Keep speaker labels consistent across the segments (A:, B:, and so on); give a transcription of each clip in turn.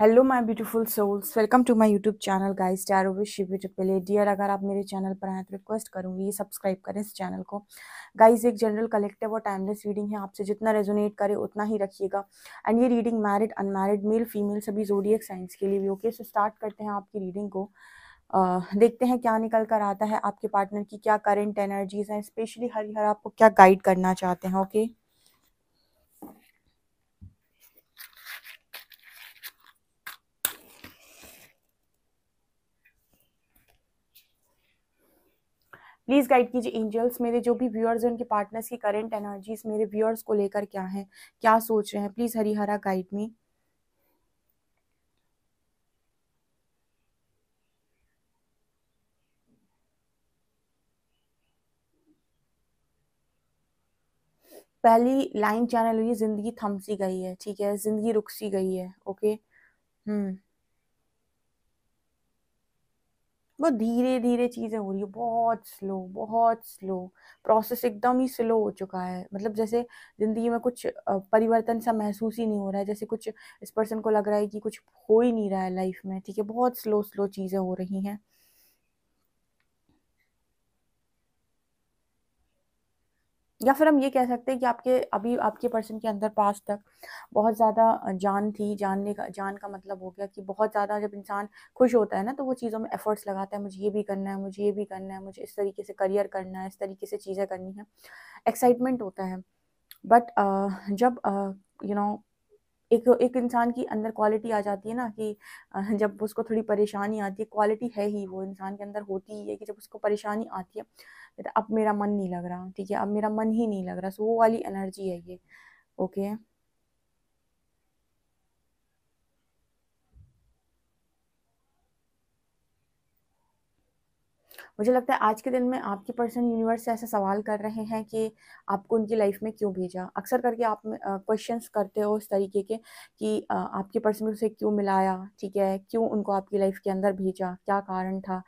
A: Hello my beautiful souls welcome to my YouTube channel guys tarot over Shiv पहले dear अगर आप मेरे channel पर आए तो रिक्वेस्ट करूंगी सब्सक्राइब करें इस चैनल को गाइस एक जनरल कलेक्टिव और टाइमलेस रीडिंग है आपसे जितना रेजोनेट करे उतना ही रखिएगा एंड ये reading married unmarried male female सभी जोडियक साइंस के लिए भी ओके सो स्टार्ट करते हैं आपकी रीडिंग को Uh, देखते हैं क्या निकल कर आता है आपके पार्टनर की क्या करेंट एनर्जीज हैं स्पेशली हर हर आपको क्या गाइड करना चाहते हैं ओके प्लीज़ गाइड कीजिए एंजल्स मेरे जो भी व्यूअर्स हैं उनके पार्टनर्स की करंट एनर्जीज मेरे व्यूअर्स को लेकर क्या है क्या सोच रहे हैं प्लीज़ हरिहरा गाइड मी पहली लाइन चैनल हुई जिंदगी थमसी गई है ठीक है जिंदगी रुक सी गई है ओके हम्म बहुत धीरे धीरे चीज़ें हो रही है बहुत स्लो बहुत स्लो प्रोसेस एकदम ही स्लो हो चुका है मतलब जैसे ज़िंदगी में कुछ परिवर्तन सा महसूस ही नहीं हो रहा है जैसे कुछ इस पर्सन को लग रहा है कि कुछ हो ही नहीं रहा है लाइफ में ठीक है बहुत स्लो स्लो चीज़ें हो रही हैं या फिर हम ये कह सकते हैं कि आपके अभी आपके पर्सन के अंदर पास तक बहुत ज़्यादा जान थी जानने का जान का मतलब हो गया कि बहुत ज़्यादा जब इंसान खुश होता है ना तो वो चीज़ों में एफर्ट्स लगाता है मुझे ये भी करना है मुझे ये भी करना है मुझे इस तरीके से करियर करना है इस तरीके से चीज़ें करनी है एक्साइटमेंट होता है बट uh, जब you uh, know you know, एक एक इंसान की अंदर क्वालिटी आ जाती है ना कि जब उसको थोड़ी परेशानी आती है क्वालिटी है ही वो इंसान के अंदर होती ही है कि जब उसको परेशानी आती है तो अब मेरा मन नहीं लग रहा ठीक है अब मेरा मन ही नहीं लग रहा सो वो वाली एनर्जी है ये ओके मुझे लगता है आज के दिन में आपकी पर्सन यूनिवर्स से ऐसा सवाल कर रहे हैं कि आपको उनकी लाइफ में क्यों भेजा अक्सर करके आप क्वेश्चंस करते हो इस तरीके के कि आपके पर्सन में उसे क्यों मिलाया ठीक है क्यों उनको आपकी लाइफ के अंदर भेजा क्या कारण था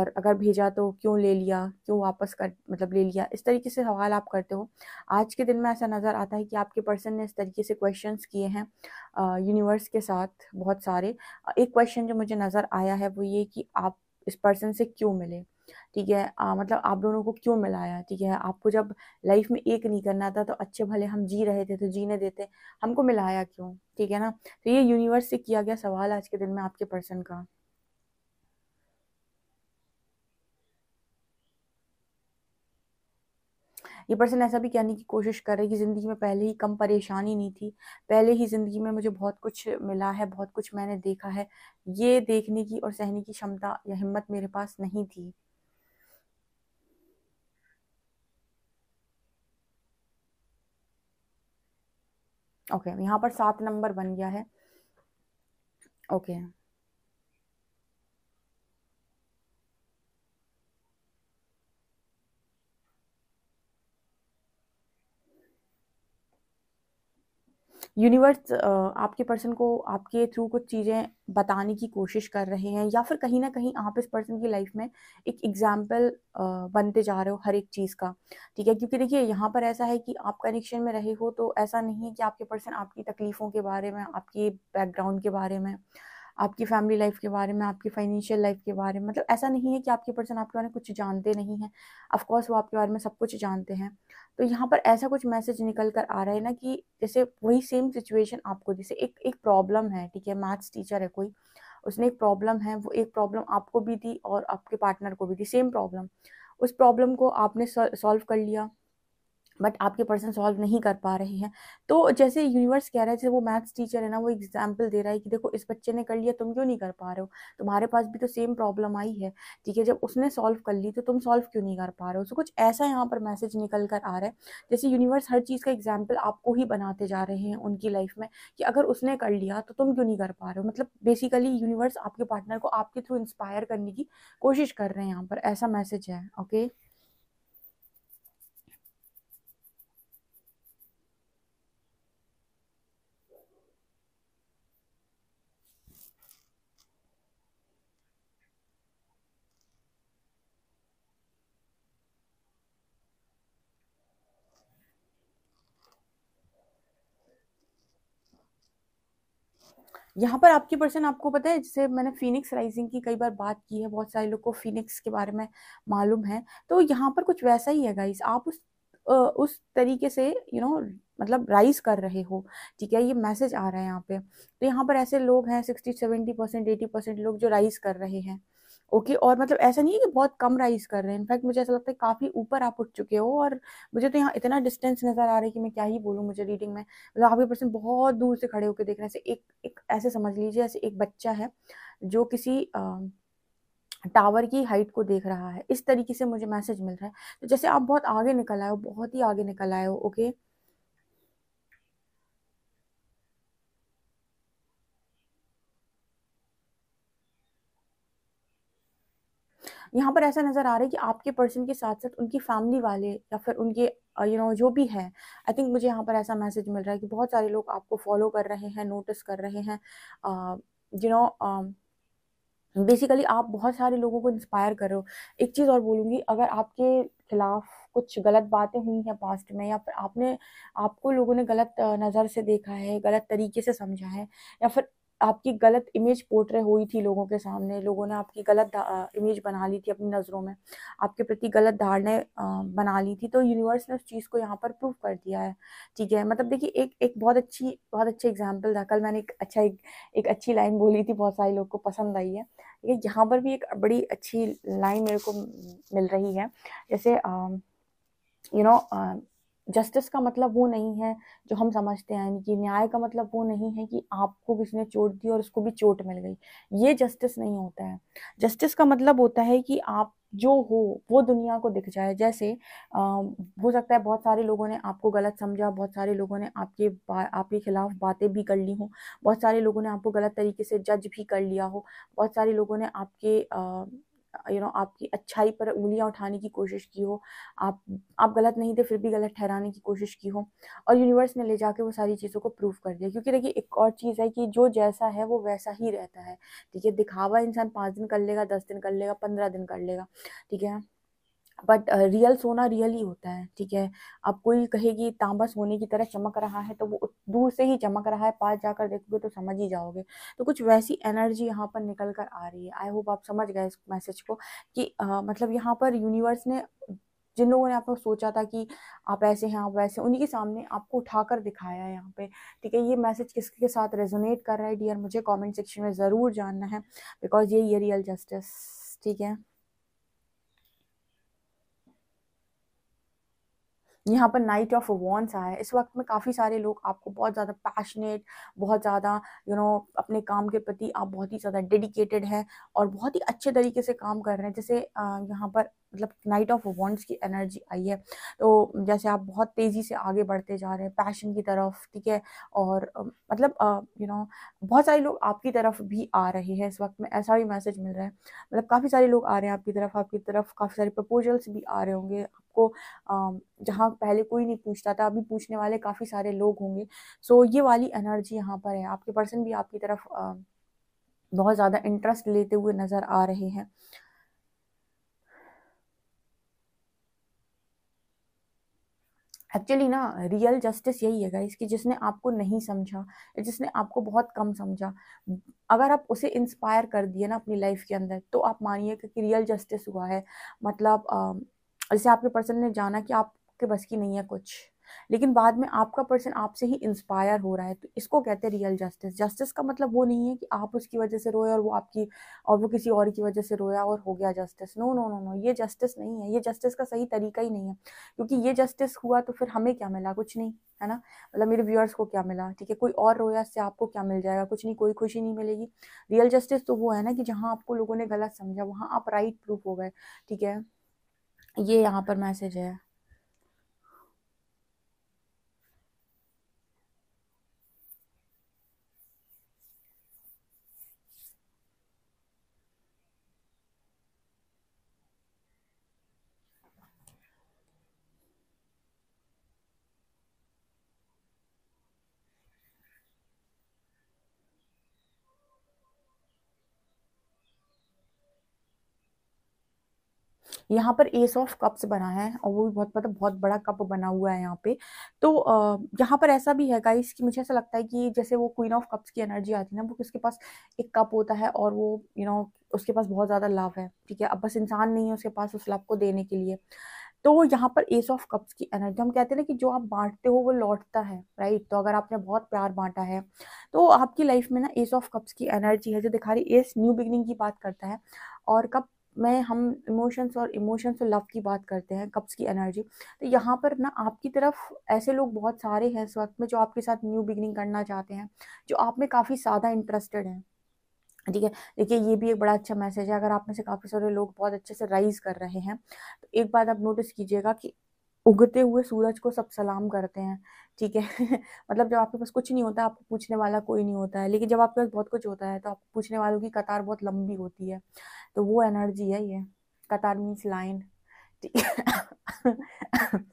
A: और अगर भेजा तो क्यों ले लिया क्यों वापस कर मतलब ले लिया इस तरीके से सवाल आप करते हो आज के दिन में ऐसा नज़र आता है कि आपके पर्सन ने इस तरीके से क्वेश्चन किए हैं यूनिवर्स के साथ बहुत सारे एक क्वेश्चन जो मुझे नज़र आया है वो ये कि आप इस पर्सन से क्यों मिले ठीक है आ, मतलब आप दोनों को क्यों मिलाया ठीक है आपको जब लाइफ में एक नहीं करना था तो अच्छे भले हम जी रहे थे तो जीने देते हमको मिलाया क्यों ठीक है ना तो ये यूनिवर्स से किया गया सवाल आज के दिन में आपके पर्सन का ये पर्सन ऐसा भी कहने की कोशिश कर रहे कि ज़िंदगी में पहले ही कम परेशानी नहीं थी पहले ही ज़िंदगी में मुझे बहुत कुछ मिला है बहुत कुछ मैंने देखा है ये देखने की और सहने की क्षमता या हिम्मत मेरे पास नहीं थी ओके यहाँ पर सात नंबर बन गया है ओके okay. यूनिवर्स आपके पर्सन को आपके थ्रू कुछ चीज़ें बताने की कोशिश कर रहे हैं या फिर कहीं ना कहीं आप इस पर्सन की लाइफ में एक एग्जाम्पल बनते जा रहे हो हर एक चीज़ का ठीक है क्योंकि देखिए यहाँ पर ऐसा है कि आप कनेक्शन में रहे हो तो ऐसा नहीं है कि आपके पर्सन आपकी तकलीफ़ों के बारे में आपके बैकग्राउंड के बारे में आपकी फैमिली लाइफ के बारे में आपकी फाइनेंशियल लाइफ के बारे में मतलब ऐसा नहीं है कि आपके पर्सन आपके बारे में कुछ जानते नहीं हैं ऑफकोर्स वो आपके बारे में सब कुछ जानते हैं तो यहाँ पर ऐसा कुछ मैसेज निकल कर आ रहा है ना कि जैसे वही सेम सिचुएशन आपको जैसे एक एक प्रॉब्लम है ठीक है मैथ्स टीचर है कोई उसने एक प्रॉब्लम है वो एक प्रॉब्लम आपको भी दी और आपके पार्टनर को भी दी सेम प्रॉब्लम उस प्रॉब्लम को आपने सॉल्व कर लिया बट आपके पर्सन सॉल्व नहीं कर पा रहे हैं तो जैसे यूनिवर्स कह रहा है जैसे वो मैथ्स टीचर है ना वो एग्जाम्पल दे रहा है कि देखो इस बच्चे ने कर लिया तुम क्यों नहीं कर पा रहे हो तुम्हारे पास भी तो सेम प्रॉब्लम आई है ठीक है जब उसने सॉल्व कर ली तो तुम सॉल्व क्यों नहीं कर पा रहे हो सो कुछ ऐसा यहाँ पर मैसेज निकल कर आ रहा है जैसे यूनिवर्स हर चीज़ का एग्जाम्पल आपको ही बनाते जा रहे हैं उनकी लाइफ में कि अगर उसने कर लिया तो तुम क्यों नहीं कर पा रहे हो मतलब बेसिकली यूनिवर्स आपके पार्टनर को आपके थ्रू इंस्पायर करने की कोशिश कर रहे हैं यहाँ पर ऐसा मैसेज है ओके यहाँ पर आपकी पर्सन आपको पता है जैसे मैंने फिनिक्स राइजिंग की कई बार बात की है बहुत सारे लोग को फिनिक्स के बारे में मालूम है तो यहाँ पर कुछ वैसा ही है गाइस आप उस उस तरीके से यू you नो know, मतलब राइज कर रहे हो ठीक है ये मैसेज आ रहा है यहाँ पे तो यहाँ पर ऐसे लोग हैं sixty seventy percent eighty percent लोग जो राइज कर रहे हैं ओके okay, और मतलब ऐसा नहीं है कि बहुत कम राइज कर रहे हैं इनफैक्ट मुझे ऐसा लगता है काफ़ी ऊपर आप उठ चुके हो और मुझे तो यहाँ इतना डिस्टेंस नज़र आ रहा है कि मैं क्या ही बोलूँ मुझे रीडिंग में मतलब आपके पर्सन बहुत दूर से खड़े होकर देख रहे हैं ऐसे एक एक ऐसे समझ लीजिए ऐसे एक बच्चा है जो किसी आ, टावर की हाइट को देख रहा है इस तरीके से मुझे मैसेज मिल रहा है तो जैसे आप बहुत आगे निकल आए हो बहुत ही आगे निकल आए हो ओके okay? यहाँ पर ऐसा नज़र आ रहा है कि आपके पर्सन के साथ साथ उनकी फैमिली वाले या फिर उनके यू नो जो भी है आई थिंक मुझे यहाँ पर ऐसा मैसेज मिल रहा है कि बहुत सारे लोग आपको फॉलो कर रहे हैं नोटिस कर रहे हैं यू नो बेसिकली आप बहुत सारे लोगों को इंस्पायर कर रहे हो एक चीज़ और बोलूँगी अगर आपके खिलाफ कुछ गलत बातें हुई हैं पास्ट में या फिर आपने आपको लोगों ने गलत नज़र से देखा है गलत तरीके से समझा है या फिर आपकी गलत इमेज पोर्ट्रे हुई थी लोगों के सामने लोगों ने आपकी गलत इमेज बना ली थी अपनी नज़रों में आपके प्रति गलत धारणाएं बना ली थी तो यूनिवर्स ने उस चीज़ को यहाँ पर प्रूव कर दिया है ठीक है मतलब देखिए एक एक बहुत अच्छी बहुत अच्छी एग्जाम्पल था कल मैंने एक अच्छा एक, एक अच्छी लाइन बोली थी बहुत सारे लोग को पसंद आई है ठीक है यहाँ पर भी एक बड़ी अच्छी लाइन मेरे को मिल रही है जैसे यू नो जस्टिस का मतलब वो नहीं है जो हम समझते हैं यानी कि न्याय का मतलब वो नहीं है कि आपको किसी ने चोट दी और उसको भी चोट मिल गई ये जस्टिस नहीं होता है जस्टिस का मतलब होता है कि आप जो हो वो दुनिया को दिख जाए जैसे आ, हो सकता है बहुत सारे लोगों ने आपको गलत समझा बहुत सारे लोगों ने आपके आपके खिलाफ बातें भी कर ली हों बहुत सारे लोगों ने आपको गलत तरीके से जज भी कर लिया हो बहुत सारे लोगों ने आपके आ, यू नो आपकी अच्छाई पर उंगलियां उठाने की कोशिश की हो आप आप गलत नहीं थे फिर भी गलत ठहराने की कोशिश की हो और यूनिवर्स ने ले जाके वो सारी चीज़ों को प्रूव कर दिया क्योंकि देखिए एक और चीज़ है कि जो जैसा है वो वैसा ही रहता है ठीक है दिखावा इंसान पाँच दिन कर लेगा दस दिन कर लेगा पंद्रह दिन कर लेगा ठीक है बट रियल uh, सोना रियल ही होता है ठीक है अब कोई कहेगी तांबा सोने की तरह चमक रहा है तो वो दूर से ही चमक रहा है पास जाकर देखोगे तो समझ ही जाओगे तो कुछ वैसी एनर्जी यहाँ पर निकल कर आ रही है आई होप आप समझ गए इस मैसेज को कि आ, मतलब यहाँ पर यूनिवर्स ने जिन लोगों ने आपको सोचा था कि आप ऐसे हैं आप वैसे उन्हीं के सामने आपको उठा कर दिखाया है यहाँ पे ठीक है ये मैसेज किसके साथ रेजोनेट कर रहा है डियर मुझे कमेंट सेक्शन में ज़रूर जानना है बिकॉज ये ये रियल जस्टिस ठीक है यहाँ पर नाइट ऑफ वॉन्स आया है इस वक्त में काफ़ी सारे लोग आपको बहुत ज़्यादा पैशनेट बहुत ज़्यादा यू नो अपने काम के प्रति आप बहुत ही ज़्यादा डेडिकेटेड हैं और बहुत ही अच्छे तरीके से काम कर रहे हैं जैसे यहाँ पर मतलब नाइट ऑफ वॉन्ट्स की एनर्जी आई है तो जैसे आप बहुत तेज़ी से आगे बढ़ते जा रहे हैं पैशन की तरफ ठीक है और मतलब यू नो बहुत सारे लोग आपकी तरफ भी आ रहे हैं इस वक्त में ऐसा भी मैसेज मिल रहा है मतलब काफ़ी सारे लोग आ रहे हैं आपकी तरफ आपकी तरफ काफ़ी सारे प्रपोजल्स भी आ रहे होंगे आपको जहाँ पहले कोई नहीं पूछता था अभी पूछने वाले काफ़ी सारे लोग होंगे सो so, ये वाली एनर्जी यहाँ पर है आपके पर्सन भी आपकी तरफ बहुत ज़्यादा इंटरेस्ट लेते हुए नज़र आ रहे हैं एक्चुअली ना रियल जस्टिस यही है गाइस कि जिसने आपको नहीं समझा जिसने आपको बहुत कम समझा अगर आप उसे इंस्पायर कर दिए ना अपनी लाइफ के अंदर तो आप मानिएगा कि रियल जस्टिस हुआ है मतलब जैसे आपके पर्सन ने जाना कि आपके बस की नहीं है कुछ लेकिन बाद में आपका पर्सन आपसे ही इंस्पायर हो रहा है तो इसको कहते हैं रियल जस्टिस जस्टिस का मतलब वो नहीं है कि आप उसकी वजह से रोए और वो आपकी और वो किसी और की वजह से रोया और हो गया justice no no no no ये जस्टिस नहीं है ये जस्टिस का सही तरीका ही नहीं है क्योंकि ये जस्टिस हुआ तो फिर हमें क्या मिला कुछ नहीं है ना मतलब मेरे व्यूअर्स को क्या मिला ठीक है कोई और रोया इससे आपको क्या मिल जाएगा कुछ नहीं कोई खुशी नहीं मिलेगी रियल जस्टिस तो वो है ना कि जहाँ आपको लोगों ने गलत समझा वहाँ आप राइट प्रूफ हो गए ठीक है ये यहाँ पर मैसेज है यहाँ पर एस ऑफ कप्स बना है और वो भी बहुत मतलब बहुत बड़ा कप बना हुआ है यहाँ पे तो यहाँ पर ऐसा भी है गाइस कि मुझे ऐसा लगता है कि जैसे वो क्वीन ऑफ कप्स की एनर्जी आती है ना वो किसके पास एक कप होता है और वो यू you नो know, उसके पास बहुत ज़्यादा लाभ है ठीक है अब बस इंसान नहीं है उसके पास उस लाभ को देने के लिए तो यहाँ पर एस ऑफ कप्स की एनर्जी हम कहते हैं ना कि जो आप बांटते हो वो लौटता है राइट तो अगर आपने बहुत प्यार बांटा है तो आपकी लाइफ में ना एस ऑफ कप्स की एनर्जी है जो दिखा रही एस न्यू बिगनिंग की बात करता है और कब में हम इमोशंस और इमोशंस और लव की बात करते हैं कप्स की एनर्जी तो यहाँ पर ना आपकी तरफ ऐसे लोग बहुत सारे हैं इस वक्त में जो आपके साथ न्यू बिगनिंग करना चाहते हैं जो आप में काफ़ी ज़्यादा इंटरेस्टेड हैं ठीक है देखिए ये भी एक बड़ा अच्छा मैसेज है अगर आप में से काफ़ी सारे लोग बहुत अच्छे से राइज कर रहे हैं तो एक बात आप नोटिस कीजिएगा कि उगते हुए सूरज को सब सलाम करते हैं ठीक है मतलब जब आपके पास कुछ नहीं होता आपको पूछने वाला कोई नहीं होता है लेकिन जब आपके पास बहुत कुछ होता है तो आपको पूछने वालों की कतार बहुत लंबी होती है तो वो एनर्जी है ये कतार मीन्स लाइन ठीक है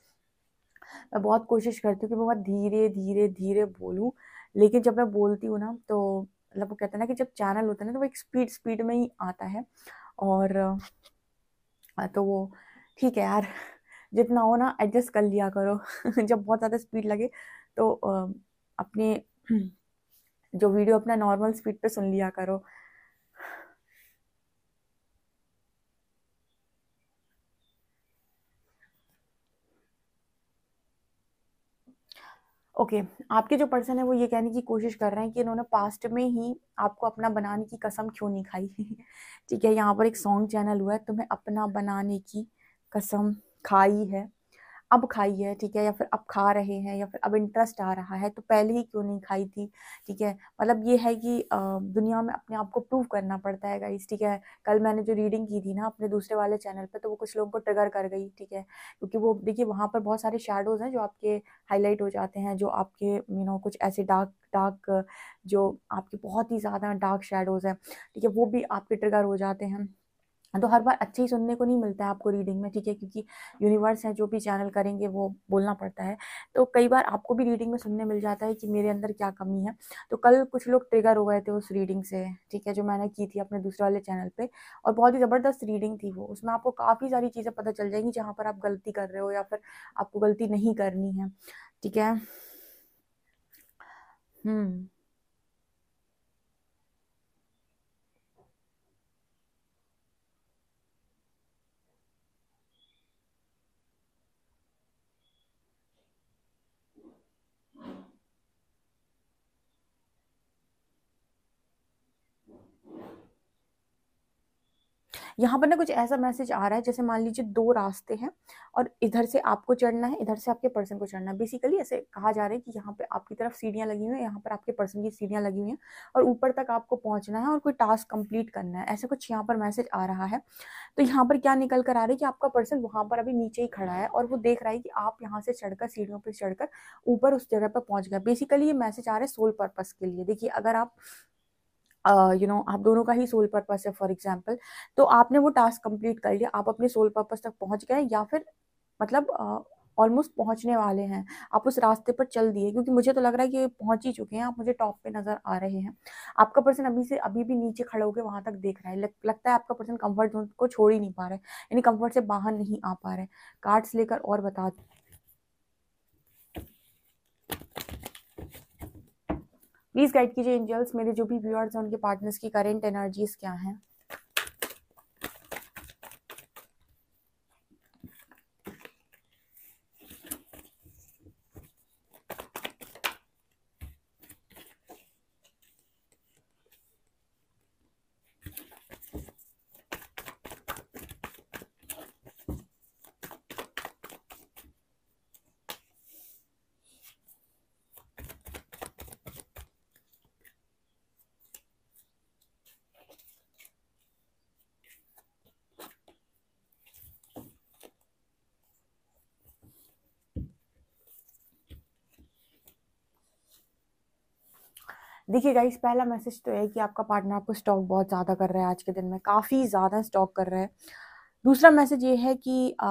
A: मैं बहुत कोशिश करती हूँ कि मैं बहुत धीरे धीरे धीरे बोलूँ लेकिन जब मैं बोलती हूँ ना तो मतलब वो कहते हैं ना कि जब चैनल होता है ना तो वो एक स्पीड स्पीड में ही आता है और तो वो ठीक है यार जितना हो ना एडजस्ट कर लिया करो जब बहुत ज़्यादा स्पीड लगे तो अपने जो वीडियो अपना नॉर्मल स्पीड पे सुन लिया करो ओके okay, आपके जो पर्सन है वो ये कहने की कोशिश कर रहे हैं कि इन्होंने पास्ट में ही आपको अपना बनाने की कसम क्यों नहीं खाई ठीक है यहाँ पर एक सॉन्ग चैनल हुआ है तुम्हें अपना बनाने की कसम खाई है अब खाई है ठीक है या फिर अब खा रहे हैं या फिर अब इंटरेस्ट आ रहा है तो पहले ही क्यों नहीं खाई थी ठीक है मतलब ये है कि दुनिया में अपने आप को प्रूव करना पड़ता है गाइस ठीक है कल मैंने जो रीडिंग की थी ना अपने दूसरे वाले चैनल पे तो वो कुछ लोगों को ट्रिगर कर गई ठीक है क्योंकि वो देखिए वहाँ पर बहुत सारे शेडोज़ हैं जो आपके हाईलाइट हो जाते हैं जो आपके यू नो कुछ ऐसे डार्क डार्क जो आपके बहुत ही ज़्यादा डार्क शेडोज़ हैं ठीक है वो भी आपके ट्रिगर हो जाते हैं तो हर बार अच्छे ही सुनने को नहीं मिलता है आपको रीडिंग में ठीक है क्योंकि यूनिवर्स है जो भी चैनल करेंगे वो बोलना पड़ता है तो कई बार आपको भी रीडिंग में सुनने मिल जाता है कि मेरे अंदर क्या कमी है तो कल कुछ लोग ट्रिगर हो गए थे उस रीडिंग से ठीक है जो मैंने की थी अपने दूसरे वाले चैनल पर और बहुत ही ज़बरदस्त रीडिंग थी वो उसमें आपको काफ़ी सारी चीज़ें पता चल जाएंगी जहाँ पर आप गलती कर रहे हो या फिर आपको गलती नहीं करनी है ठीक है हम्म यहाँ पर ना कुछ ऐसा मैसेज आ रहा है जैसे मान लीजिए दो रास्ते हैं और इधर से आपको चढ़ना है इधर से आपके पर्सन को चढ़ना है बेसिकली ऐसे कहा जा रहा है कि यहाँ पे आपकी तरफ सीढ़ियाँ लगी हुई हैं यहाँ पर आपके पर्सन की सीढ़ियाँ लगी हुई हैं और ऊपर तक आपको पहुँचना है और कोई टास्क कम्प्लीट करना है ऐसा कुछ यहाँ पर मैसेज आ रहा है तो यहाँ पर क्या निकल कर आ रहा है कि आपका पर्सन वहाँ पर अभी नीचे ही खड़ा है और वो देख रहा है कि आप यहाँ से चढ़कर सीढ़ियों पर चढ़कर ऊपर उस जगह पर पहुँच गए बेसिकली ये मैसेज आ रहा है सोल पर्पज़ के लिए देखिए अगर आप यू नो आप दोनों का ही सोल पर्पस है फॉर एग्जाम्पल तो आपने वो टास्क कंप्लीट कर लिया आप अपने सोल पर्पस तक पहुंच गए या फिर मतलब ऑलमोस्ट uh, पहुंचने वाले हैं आप उस रास्ते पर चल दिए क्योंकि मुझे तो लग रहा है कि पहुंच ही चुके हैं आप मुझे टॉप पे नजर आ रहे हैं आपका पर्सन अभी से अभी भी नीचे खड़ा होकर वहां तक देख रहा है लग, लगता है आपका पर्सन कंफर्ट जोन को छोड़ ही नहीं पा रहा है यानी कंफर्ट से बाहर नहीं आ पा रहे कार्ड्स लेकर और बता प्लीज़ गाइड कीजिए एंजल्स मेरे जो भी व्यूअर्स हैं उनके पार्टनर्स की करेंट एनर्जीज क्या हैं देखिए गाइस पहला मैसेज तो है कि आपका पार्टनर आपको स्टॉक बहुत ज़्यादा कर रहा है आज के दिन में काफ़ी ज़्यादा स्टॉक कर रहा है दूसरा मैसेज ये है कि आ,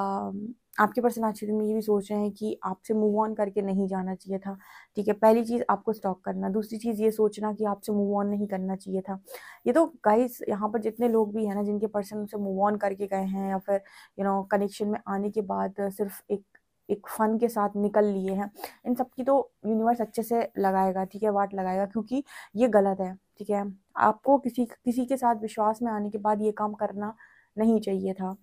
A: आपके पर्सन आज के दिन में ये भी सोच रहे हैं कि आपसे मूव ऑन करके नहीं जाना चाहिए था ठीक है पहली चीज़ आपको स्टॉक करना दूसरी चीज़ ये सोचना कि आपसे मूव ऑन नहीं करना चाहिए था ये तो गाइस यहाँ पर जितने लोग भी हैं ना जिनके पर्सन उनसे मूव ऑन करके गए हैं या फिर यू नो कनेक्शन में आने के बाद सिर्फ एक एक फ़न के साथ निकल लिए हैं इन सब की तो यूनिवर्स अच्छे से लगाएगा ठीक है वाट लगाएगा क्योंकि ये गलत है ठीक है आपको किसी किसी के साथ विश्वास में आने के बाद ये काम करना नहीं चाहिए था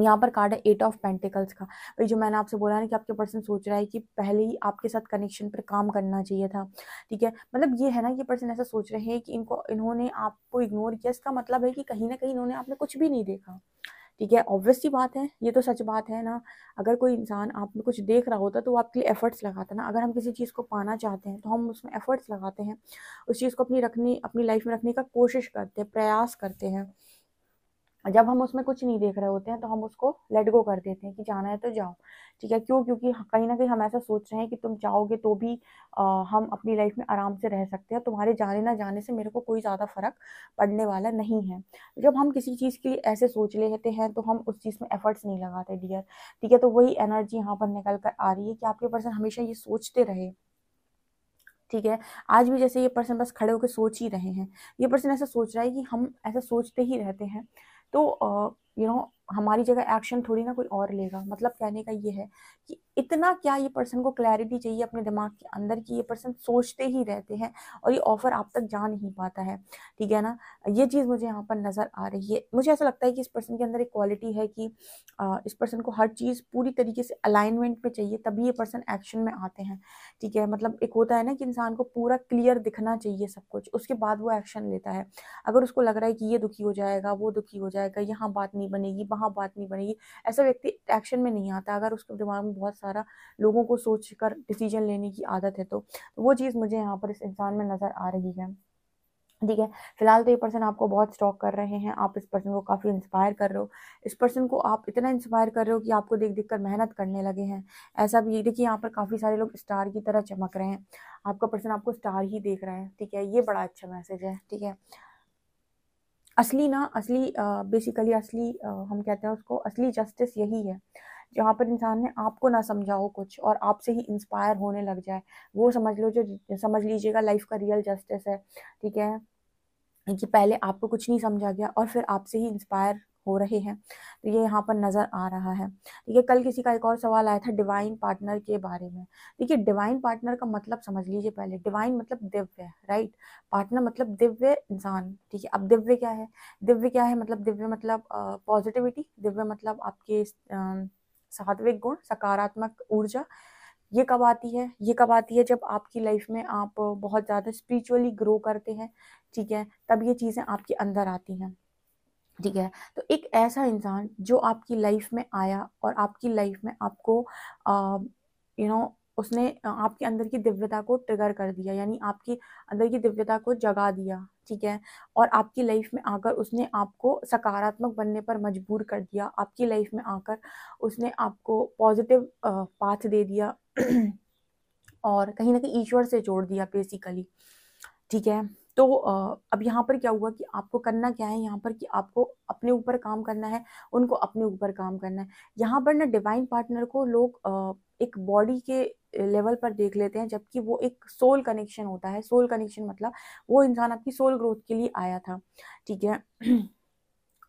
A: यहाँ पर कार्ड है एट ऑफ पेंटिकल्स का भाई जो मैंने आपसे बोला ना कि आपके पर्सन सोच रहा है कि पहले ही आपके साथ कनेक्शन पर काम करना चाहिए था ठीक है मतलब ये है ना कि पर्सन ऐसा सोच रहे हैं कि इनको इन्होंने आपको इग्नोर किया इसका मतलब है कि कहीं ना कहीं इन्होंने आपने कुछ भी नहीं देखा ठीक है ऑब्वियसली बात है ये तो सच बात है ना अगर कोई इंसान आप में कुछ देख रहा होता तो वो आपके लिए एफर्ट्स लगाता ना अगर हम किसी चीज़ को पाना चाहते हैं तो हम उसमें एफर्ट्स लगाते हैं उस चीज़ को अपनी रखनी अपनी लाइफ में रखने का कोशिश करते हैं प्रयास करते हैं जब हम उसमें कुछ नहीं देख रहे होते हैं तो हम उसको लेट गो कर देते हैं कि जाना है तो जाओ ठीक है क्यों क्योंकि कहीं ना कहीं हम ऐसा सोच रहे हैं कि तुम जाओगे तो भी आ, हम अपनी लाइफ में आराम से रह सकते हैं तुम्हारे जाने ना जाने से मेरे को कोई ज़्यादा फ़र्क पड़ने वाला नहीं है जब हम किसी चीज़ के लिए ऐसे सोच लेते हैं तो हम उस चीज़ में एफर्ट्स नहीं लगाते डियर ठीक है तो वही एनर्जी यहाँ पर निकल कर आ रही है कि आपके पर्सन हमेशा ये सोचते रहे ठीक है आज भी जैसे ये पर्सन बस खड़े होकर सोच ही रहे हैं ये पर्सन ऐसा सोच रहा है कि हम ऐसा सोचते ही रहते हैं तो यू नो हमारी जगह एक्शन थोड़ी ना कोई और लेगा मतलब कहने का ये है कि इतना क्या ये पर्सन को क्लैरिटी चाहिए अपने दिमाग के अंदर कि ये पर्सन सोचते ही रहते हैं और ये ऑफर आप तक जा नहीं पाता है ठीक है ना ये चीज़ मुझे यहाँ पर नज़र आ रही है मुझे ऐसा लगता है कि इस पर्सन के अंदर एक क्वालिटी है कि इस पर्सन को हर चीज़ पूरी तरीके से अलाइनमेंट पर चाहिए तभी ये पर्सन एक्शन में आते हैं ठीक है मतलब एक होता है ना कि इंसान को पूरा क्लियर दिखना चाहिए सब कुछ उसके बाद वो एक्शन लेता है अगर उसको लग रहा है कि ये दुखी हो जाएगा वो दुखी हो जाएगा यहाँ बात नहीं बनेगी वहाँ बात नहीं बनेगी ऐसा व्यक्ति एक्शन में नहीं आता अगर उसके दिमाग में बहुत सारा लोगों को सोच कर डिसीजन लेने की आदत है तो वो चीज़ मुझे यहाँ पर इस इंसान में नज़र आ रही है ठीक है फिलहाल तो ये पर्सन आपको बहुत स्टॉक कर रहे हैं आप इस पर्सन को काफ़ी इंस्पायर कर रहे हो इस पर्सन को आप इतना इंस्पायर कर रहे हो कि आपको देख देख कर मेहनत करने लगे हैं ऐसा भी देखिए यहाँ पर काफ़ी सारे लोग स्टार की तरह चमक रहे हैं आपका पर्सन आपको स्टार ही देख रहा है ठीक है ये बड़ा अच्छा मैसेज है ठीक है असली ना असली बेसिकली असली हम कहते हैं उसको असली जस्टिस यही है जहाँ पर इंसान ने आपको ना समझा हो कुछ और आपसे ही इंस्पायर होने लग जाए वो समझ लो जो समझ लीजिएगा लाइफ का रियल जस्टिस है ठीक है कि पहले आपको कुछ नहीं समझा गया और फिर आपसे ही इंस्पायर हो रहे हैं तो ये यहाँ पर नज़र आ रहा है ठीक है कल किसी का एक और सवाल आया था डिवाइन पार्टनर के बारे में देखिए डिवाइन पार्टनर का मतलब समझ लीजिए पहले डिवाइन मतलब दिव्य राइट पार्टनर मतलब दिव्य इंसान ठीक है अब दिव्य क्या है दिव्य क्या है मतलब दिव्य मतलब पॉजिटिविटी दिव्य मतलब आपके आ, सात्विक गुण सकारात्मक ऊर्जा ये कब आती है ये कब आती है जब आपकी लाइफ में आप बहुत ज़्यादा स्पिरिचुअली ग्रो करते हैं ठीक है तब ये चीज़ें आपके अंदर आती हैं ठीक है तो एक ऐसा इंसान जो आपकी लाइफ में आया और आपकी लाइफ में आपको यू नो उसने आपके अंदर की दिव्यता को ट्रिगर कर दिया यानी आपकी अंदर की दिव्यता को जगा दिया ठीक है और आपकी लाइफ में आकर उसने आपको सकारात्मक बनने पर मजबूर कर दिया आपकी लाइफ में आकर उसने आपको पॉजिटिव पाथ दे दिया और कहीं ना कहीं ईश्वर से जोड़ दिया बेसिकली ठीक है तो अब यहाँ पर क्या हुआ कि आपको करना क्या है यहाँ पर कि आपको अपने ऊपर काम करना है उनको अपने ऊपर काम करना है यहाँ पर ना डिवाइन पार्टनर को लोग एक बॉडी के लेवल पर देख लेते हैं जबकि वो एक सोल कनेक्शन होता है सोल कनेक्शन मतलब वो इंसान आपकी सोल ग्रोथ के लिए आया था ठीक है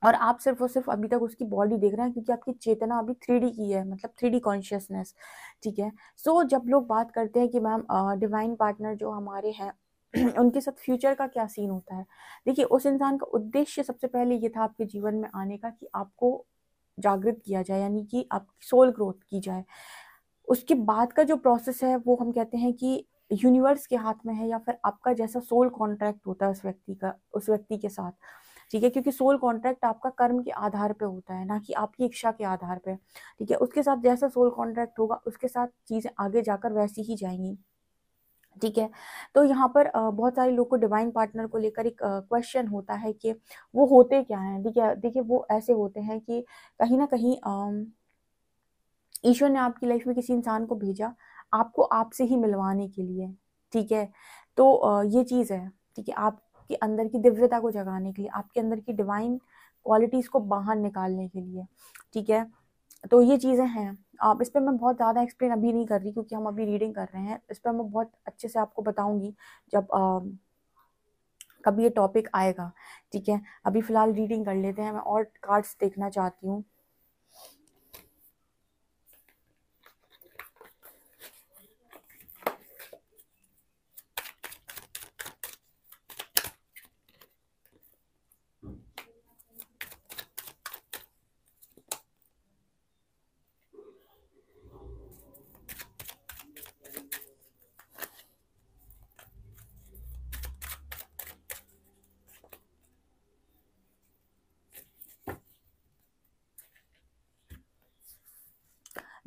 A: और आप सिर्फ और सिर्फ अभी तक उसकी बॉडी देख रहे हैं क्योंकि आपकी चेतना अभी थ्री की है मतलब थ्री कॉन्शियसनेस ठीक है सो so, जब लोग बात करते हैं कि मैम डिवाइन पार्टनर जो हमारे हैं उनके साथ फ्यूचर का क्या सीन होता है देखिए उस इंसान का उद्देश्य सबसे पहले ये था आपके जीवन में आने का कि आपको जागृत किया जाए यानी कि आपकी सोल ग्रोथ की जाए उसके बाद का जो प्रोसेस है वो हम कहते हैं कि यूनिवर्स के हाथ में है या फिर आपका जैसा सोल कॉन्ट्रैक्ट होता है उस व्यक्ति का उस व्यक्ति के साथ ठीक है क्योंकि सोल कॉन्ट्रैक्ट आपका कर्म के आधार पे होता है ना कि आपकी इच्छा के आधार पे ठीक है उसके साथ जैसा सोल कॉन्ट्रैक्ट होगा उसके साथ चीज़ें आगे जाकर वैसी ही जाएंगी ठीक है तो यहाँ पर बहुत सारे लोग को डिवाइन पार्टनर को लेकर एक क्वेश्चन होता है कि वो होते क्या हैं ठीक है देखिए वो ऐसे होते हैं कि कहीं ना कहीं ईश्वर ने आपकी लाइफ में किसी इंसान को भेजा आपको आपसे ही मिलवाने के लिए ठीक है तो ये चीज़ है ठीक है आपके अंदर की दिव्यता को जगाने के लिए आपके अंदर की डिवाइन क्वालिटीज़ को बाहर निकालने के लिए ठीक है तो ये चीज़ें हैं आप इस पर मैं बहुत ज़्यादा एक्सप्लेन अभी नहीं कर रही क्योंकि हम अभी रीडिंग कर रहे हैं इस पर मैं बहुत अच्छे से आपको बताऊंगी जब आ, कभी ये टॉपिक आएगा ठीक है अभी फ़िलहाल रीडिंग कर लेते हैं मैं और कार्ड्स देखना चाहती हूँ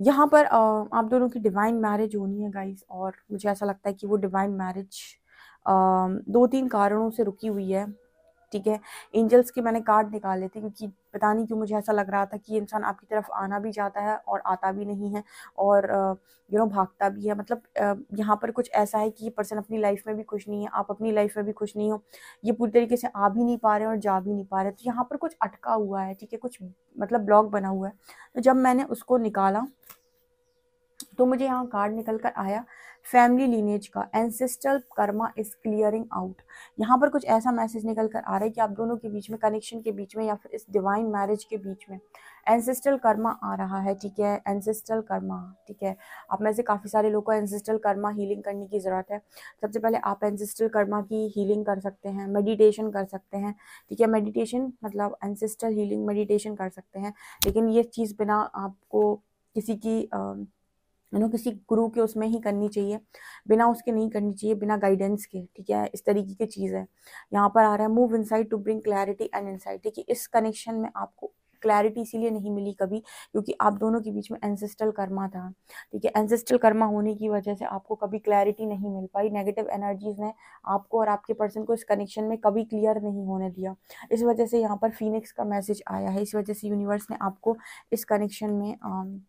A: यहाँ पर आप दोनों की डिवाइन मैरिज होनी है गाइस और मुझे ऐसा लगता है कि वो डिवाइन मैरिज दो तीन कारणों से रुकी हुई है ठीक है एंजल्स के मैंने कार्ड निकाले थे क्योंकि पता नहीं क्यों मुझे ऐसा लग रहा था कि इंसान आपकी तरफ आना भी जाता है और आता भी नहीं है और यू नो भागता भी है मतलब यहाँ पर कुछ ऐसा है कि ये पर्सन अपनी लाइफ में भी खुश नहीं है आप अपनी लाइफ में भी खुश नहीं हो ये पूरी तरीके से आ भी नहीं पा रहे और जा भी नहीं पा रहे तो यहाँ पर कुछ अटका हुआ है ठीक है कुछ मतलब ब्लॉक बना हुआ है तो जब मैंने उसको निकाला तो मुझे यहाँ कार्ड निकल कर आया फैमिली लीनेज का ancestral karma is clearing out यहाँ पर कुछ ऐसा मैसेज निकल कर आ रहा है कि आप दोनों के बीच में कनेक्शन के बीच में या फिर इस डिवाइन मैरिज के बीच में एंसेस्ट्रल कर्मा आ रहा है ठीक है एंसेस्ट्रल कर्मा ठीक है आप में से काफ़ी सारे लोगों को एंसेस्ट्रल कर्मा हीलिंग करने की ज़रूरत है सबसे पहले आप एंसेस्ट्रल कर्मा की हीलिंग कर सकते हैं मेडिटेशन कर सकते हैं ठीक है मेडिटेशन मतलब एंसेस्ट्रल हीलिंग मेडिटेशन कर सकते हैं लेकिन ये चीज़ बिना आपको किसी की उन्हें किसी गुरु के उसमें ही करनी चाहिए बिना उसके नहीं करनी चाहिए बिना गाइडेंस के ठीक है इस तरीके की चीज़ है यहाँ पर आ रहा है move inside to bring clarity and inside ठीक है इस कनेक्शन में आपको क्लैरिटी इसीलिए नहीं मिली कभी क्योंकि आप दोनों के बीच में एंसेस्ट्रल कर्मा था ठीक है एंसेस्ट्रल कर्मा होने की वजह से आपको कभी क्लैरिटी नहीं मिल पाई नेगेटिव एनर्जीज ने आपको और आपके पर्सन को इस कनेक्शन में कभी क्लियर नहीं होने दिया इस वजह से यहाँ पर फीनिक्स का मैसेज आया है इस वजह से यूनिवर्स ने आपको इस कनेक्शन में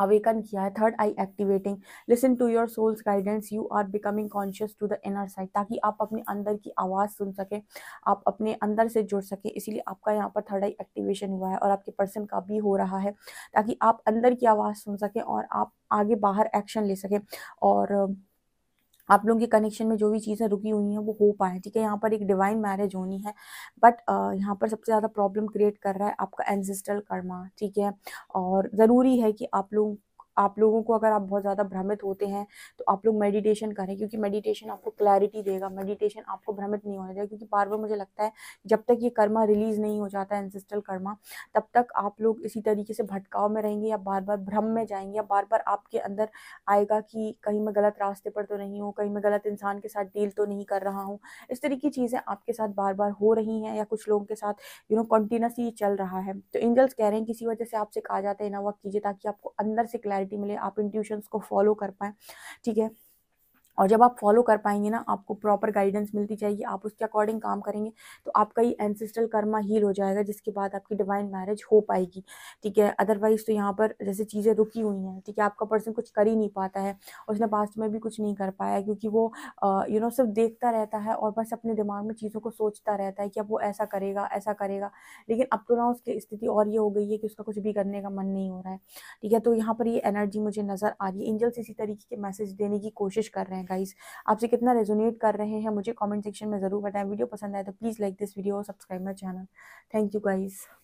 A: अवेकन किया है third eye activating listen to your soul's guidance you are becoming conscious to the inner side ताकि आप अपने अंदर की आवाज़ सुन सकें आप अपने अंदर से जुड़ सकें इसीलिए आपका यहाँ पर थर्ड आई एक्टिवेशन हुआ है और आपके पर्सन का भी हो रहा है ताकि आप अंदर की आवाज़ सुन सकें और आप आगे बाहर एक्शन ले सकें और आप लोगों के कनेक्शन में जो भी चीज़ें रुकी हुई हैं वो हो पाए ठीक है यहाँ पर एक डिवाइन मैरिज होनी है बट यहाँ पर सबसे ज़्यादा प्रॉब्लम क्रिएट कर रहा है आपका एनजिस्टल कर्मा ठीक है और ज़रूरी है कि आप लोग आप लोगों को अगर आप बहुत ज़्यादा भ्रमित होते हैं तो आप लोग मेडिटेशन करें क्योंकि मेडिटेशन आपको क्लैरिटी देगा मेडिटेशन आपको भ्रमित नहीं होने देगा क्योंकि बार बार मुझे लगता है जब तक ये कर्मा रिलीज़ नहीं हो जाता है एनसेस्ट्रल कर्मा तब तक आप लोग इसी तरीके से भटकाव में रहेंगे या बार बार भ्रम में जाएंगे या बार बार आपके अंदर आएगा कि कहीं मैं गलत रास्ते पर तो नहीं हूँ कहीं मैं गलत इंसान के साथ डील तो नहीं कर रहा हूँ इस तरीके की चीज़ें आपके साथ बार बार हो रही हैं या कुछ लोगों के साथ यू नो कंटिन्यूसली चल रहा है तो एंजल्स कह रहे हैं किसी वजह से आपसे कहा जाता है ना वक्त कीजिए ताकि आपको अंदर से क्लैरिटी क्लैरिटी मिले आप इन ट्यूशन को फॉलो कर पाएँ ठीक है और जब आप फॉलो कर पाएंगे ना आपको प्रॉपर गाइडेंस मिलती जाएगी आप उसके अकॉर्डिंग काम करेंगे तो आपका ये एंसेस्ट्रल कर्मा हील हो जाएगा जिसके बाद आपकी डिवाइन मैरिज हो पाएगी ठीक है अदरवाइज़ तो यहाँ पर जैसे चीज़ें रुकी हुई हैं ठीक है आपका पर्सन कुछ कर ही नहीं पाता है उसने पास्ट में भी कुछ नहीं कर पाया क्योंकि वो यू नो सिर्फ देखता रहता है और बस अपने दिमाग में चीज़ों को सोचता रहता है कि अब वो ऐसा करेगा ऐसा करेगा लेकिन अब तो ना उसकी स्थिति और ये हो गई है कि उसका कुछ भी करने का मन नहीं हो रहा है ठीक है तो यहाँ पर ये एनर्जी मुझे नज़र आ रही है एंजल्स इसी तरीके के मैसेज देने की कोशिश कर रहे हैं हैं गाइस आपसे कितना रेजोनेट कर रहे हैं मुझे कमेंट सेक्शन में ज़रूर बताएं वीडियो पसंद आए तो प्लीज़ लाइक दिस वीडियो और subscribe my channel thank you guys